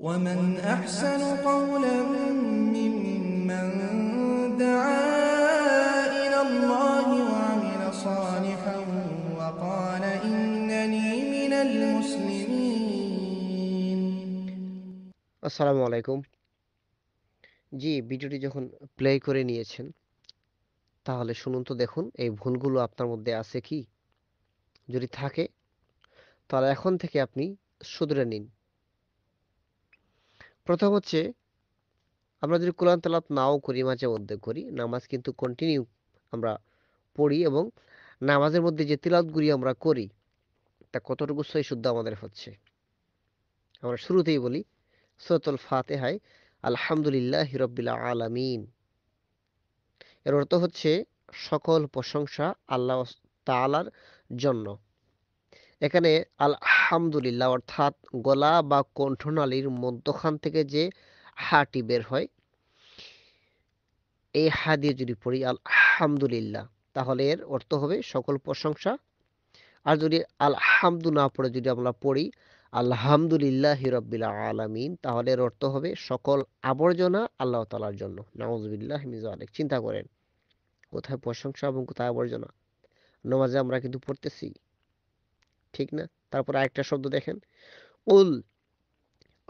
ومن أحسن قولا ممن دعا إلى الله وعمل صالحا وقال إنني من المسلمين السلام عليكم জি ভিডিওটি যখন প্লে করে নিয়েছেন তাহলে শুনুন তো দেখুন এই ভুলগুলো আপনার মধ্যে আছে কি যদি থাকে তাহলে এখন থেকে আপনি শুধরে নিন প্রথম হচ্ছে আমরা যদি কোরআন তালাপ নাও করি মাঝে মধ্যে করি নামাজ কিন্তু কন্টিনিউ আমরা পড়ি এবং নামাজের মধ্যে যে তিলাতগুলি আমরা করি তা কতটুকু সই শুদ্ধ আমাদের হচ্ছে আমরা শুরুতেই বলি ফাতে ফাতেহায় আলহামদুলিল্লাহ হিরব্বিল্লা আলামিন এর অর্থ হচ্ছে সকল প্রশংসা আল্লাহ তালার জন্য এখানে আলহামদুলিল্লাহ অর্থাৎ গলা বা কণ্ঠনালীর মধ্যখান থেকে যে হাটি বের হয় এই হা দিয়ে যদি পড়ি আলহামদুলিল্লাহ তাহলে এর অর্থ হবে সকল প্রশংসা আর যদি আলহামদু না পড়ে যদি আমরা পড়ি আলহামদুলিল্লাহ হিরব্বিল আলমিন তাহলে এর অর্থ হবে সকল আবর্জনা আল্লাহ তালার জন্য নওয়াজবিল্লাহ মিজ চিন্তা করেন কোথায় প্রশংসা এবং কোথায় আবর্জনা নমাজে আমরা কিন্তু পড়তেছি ঠিক না তারপর আরেকটা শব্দ দেখেন উল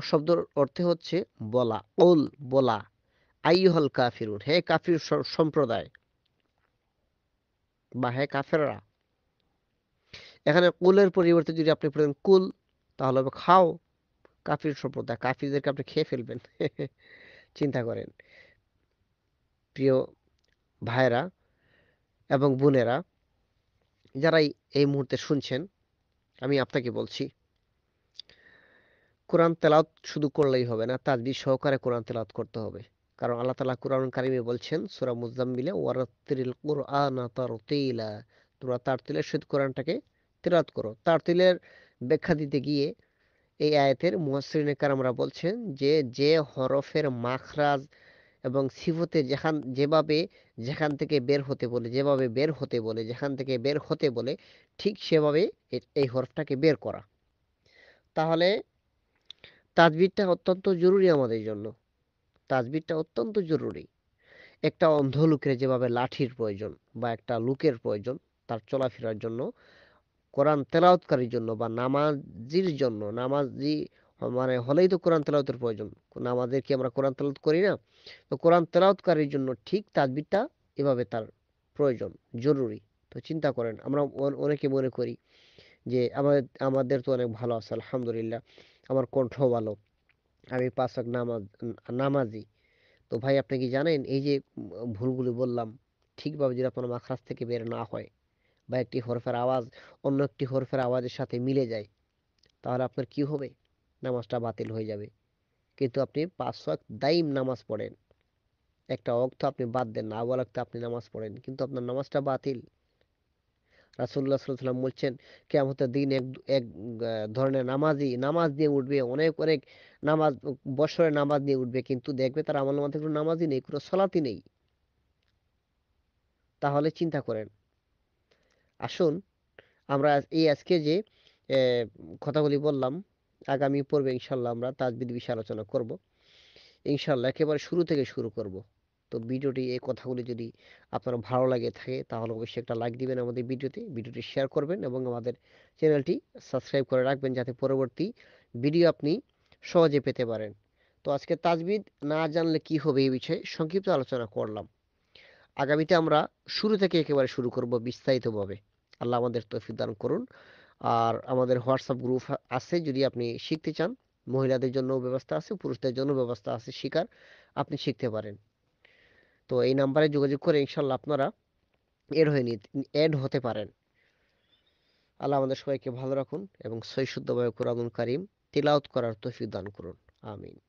শব্দর অর্থে হচ্ছে বলা উল বলা আইহল কাফিরুন হে কাফির সম্প্রদায় বা হে কাফেররা এখানে কুলের পরিবর্তে যদি আপনি পড়েন কুল তাহলে হবে খাও কাফির সম্প্রদায় কাফিরদেরকে আপনি খেয়ে ফেলবেন চিন্তা করেন প্রিয় ভাইরা এবং বোনেরা যারাই এই মুহূর্তে শুনছেন আমি আপনাকে বলছি কোরআন তেলাওত শুধু করলেই হবে না তাজবির সহকারে কোরআন তেলাওত করতে হবে কারণ আল্লাহ তালা কোরআন কারিমে বলছেন সুরা মুজাম্মিলে ওয়ারাত্তিল কোরআন তারতিলা তোমরা তারতিলের সহিত কোরআনটাকে তেলাওত করো তারতিলের ব্যাখ্যা দিতে গিয়ে এই আয়াতের মুহাসরিনে কারামরা বলছেন যে যে হরফের মাখরাজ এবং সিফতে যেখান যেভাবে যেখান থেকে বের হতে বলে যেভাবে বের হতে বলে যেখান থেকে বের হতে বলে ঠিক সেভাবে এই হরফটাকে বের করা তাহলে তাজবিরটা অত্যন্ত জরুরি আমাদের জন্য তাজবিরটা অত্যন্ত জরুরি একটা অন্ধ লোকের যেভাবে লাঠির প্রয়োজন বা একটা লোকের প্রয়োজন তার চলাফেরার জন্য কোরআন তেলাওতকারীর জন্য বা নামাজির জন্য নামাজি মানে হলেই তো কোরআন তেলাওতের প্রয়োজন নামাজের কি আমরা কোরআন তেলাওত করি না তো কোরআন তেলাওতকারীর জন্য ঠিক তাজবিরটা এভাবে তার প্রয়োজন জরুরি তো চিন্তা করেন আমরা অনেকে মনে করি যে আমাদের আমাদের তো অনেক ভালো আছে আলহামদুলিল্লাহ আমার কণ্ঠ ভালো আমি পাঁচ নামাজ নামাজি তো ভাই আপনি কি জানেন এই যে ভুলগুলি বললাম ঠিকভাবে যদি আপনার মাখরাজ থেকে বের না হয় বা একটি হরফের আওয়াজ অন্য একটি হরফের আওয়াজের সাথে মিলে যায় তাহলে আপনার কি হবে নামাজটা বাতিল হয়ে যাবে কিন্তু আপনি পাঁচ ওয়াক্ত দাইম নামাজ পড়েন একটা অক্ত আপনি বাদ দেন না আবার অক্ত আপনি নামাজ পড়েন কিন্তু আপনার নামাজটা বাতিল রাসুল্লাহ সাল্লাম বলছেন কেমতের দিন এক এক ধরনের নামাজি নামাজ দিয়ে উঠবে অনেক অনেক নামাজ বছরে নামাজ দিয়ে উঠবে কিন্তু দেখবে তার আমার মধ্যে কোনো নামাজই নেই কোনো সলাতি নেই তাহলে চিন্তা করেন আসুন আমরা এই আজকে যে কথাগুলি বললাম আগামী পর্বে ইনশাল্লাহ আমরা তাজবিদ বিষয়ে আলোচনা করব ইনশাল্লাহ একেবারে শুরু থেকে শুরু করব তো ভিডিওটি এই কথাগুলি যদি আপনার ভালো লাগে থাকে তাহলে অবশ্যই একটা লাইক দিবেন আমাদের ভিডিওতে ভিডিওটি শেয়ার করবেন এবং আমাদের চ্যানেলটি সাবস্ক্রাইব করে রাখবেন যাতে পরবর্তী ভিডিও আপনি সহজে পেতে পারেন তো আজকে তাজবিদ না জানলে কি হবে এই বিষয়ে সংক্ষিপ্ত আলোচনা করলাম আগামীতে আমরা শুরু থেকে একেবারে শুরু করব বিস্তারিতভাবে আল্লাহ আমাদের তৌফিক দান করুন আর আমাদের হোয়াটসঅ্যাপ গ্রুপ আছে যদি আপনি শিখতে চান মহিলাদের জন্য ব্যবস্থা আছে পুরুষদের জন্য ব্যবস্থা আছে শিকার আপনি শিখতে পারেন তো এই নাম্বারে যোগাযোগ করে ইনশাল্লাহ আপনারা এড হয়ে অ্যাড হতে পারেন আল্লাহ আমাদের সবাইকে ভালো রাখুন এবং সৈশুদ্ধভাবে কোরআন কারিম তিলাওত করার তৌফিক দান করুন আমিন